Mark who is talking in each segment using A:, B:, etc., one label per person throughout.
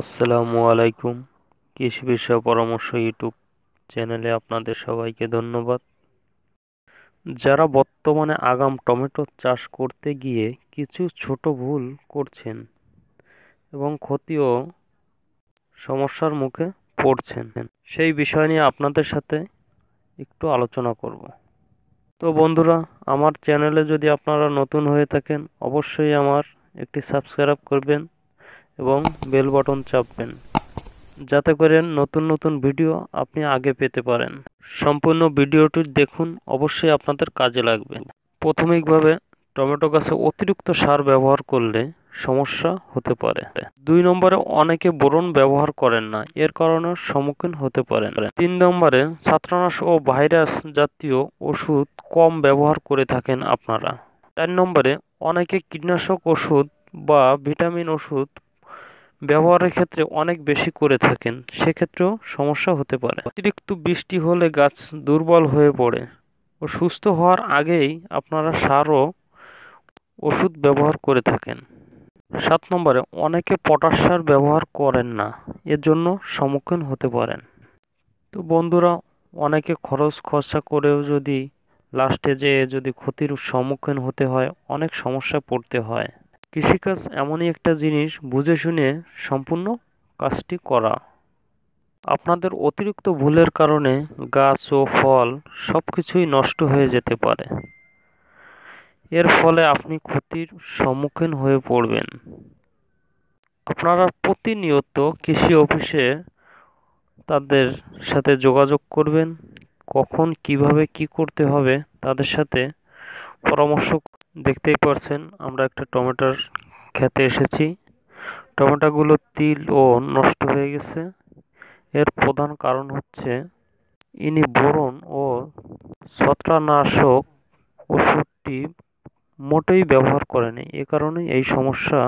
A: আসসালামু আলাইকুম কৃষি বিষয় পরামর্শ ইউটিউব চ্যানেলে আপনাদের সবাইকে ধন্যবাদ যারা বর্তমানে আগাম টমেটো চাষ করতে গিয়ে কিছু ছোট ভুল করছেন এবং ক্ষতিও সমস্যার মুখে পড়ছেন সেই বিষয় নিয়ে আপনাদের সাথে একটু আলোচনা করব তো বন্ধুরা আমার চ্যানেলে যদি আপনারা নতুন হয়ে থাকেন অবশ্যই আমার একটি সাবস্ক্রাইব করবেন এবং বেল বটন চাপবেন যাতে করে নতুন নতুন ভিডিও আপনি আগে পেতে পারেন সম্পূর্ণ ভিডিওটি দেখুন অবশ্যই আপনাদের কাজে লাগবে প্রাথমিকভাবে টমেটো গাছে অতিরিক্ত সার ব্যবহার করলে সমস্যা হতে পারে দুই নম্বরে অনেকে বোরন ব্যবহার করেন না এর কারণে সম্মুখীন হতে পারেন তিন নম্বরে ছাত্রনাশ ও ভাইরাস জাতীয় ওষুধ কম ব্যবহার করে থাকেন আপনারা চার নম্বরে অনেকে কীটনাশক ওষুধ বা ভিটামিন ওষুধ ব্যবহারের ক্ষেত্রে অনেক বেশি করে থাকেন সেক্ষেত্রেও সমস্যা হতে পারে অতিরিক্ত বৃষ্টি হলে গাছ দুর্বল হয়ে পড়ে ও সুস্থ হওয়ার আগেই আপনারা সার ও ওষুধ ব্যবহার করে থাকেন সাত নম্বরে অনেকে পটাশ সার ব্যবহার করেন না এর জন্য সম্মুখীন হতে পারেন তো বন্ধুরা অনেকে খরচ খরচা করেও যদি লাস্টে যেয়ে যদি ক্ষতির সম্মুখীন হতে হয় অনেক সমস্যা পড়তে হয় কৃষিকাজ এমনই একটা জিনিস বুঝে শুনে সম্পূর্ণ কাজটি করা আপনাদের অতিরিক্ত ভুলের কারণে গাছ ও ফল সব কিছুই নষ্ট হয়ে যেতে পারে এর ফলে আপনি ক্ষতির সম্মুখীন হয়ে পড়বেন আপনারা প্রতিনিয়ত কৃষি অফিসে তাদের সাথে যোগাযোগ করবেন কখন কিভাবে কি করতে হবে তাদের সাথে পরামর্শ দেখতেই পারছেন আমরা একটা টমেটোর খেতে এসেছি টমেটোগুলো তিল ও নষ্ট হয়ে গেছে এর প্রধান কারণ হচ্ছে ইনি বোরন ও ছত্রানাশক ওষুধটি মোটেই ব্যবহার করেনি এ কারণে এই সমস্যা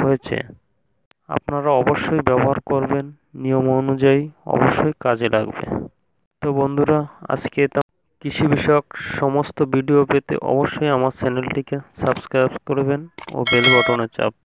A: হয়েছে আপনারা অবশ্যই ব্যবহার করবেন নিয়ম অনুযায়ী অবশ্যই কাজে লাগবে তো বন্ধুরা আজকে কৃষি বিষয়ক সমস্ত ভিডিও পেতে অবশ্যই আমার চ্যানেলটিকে সাবস্ক্রাইব করবেন ও বেল বটনে চাপ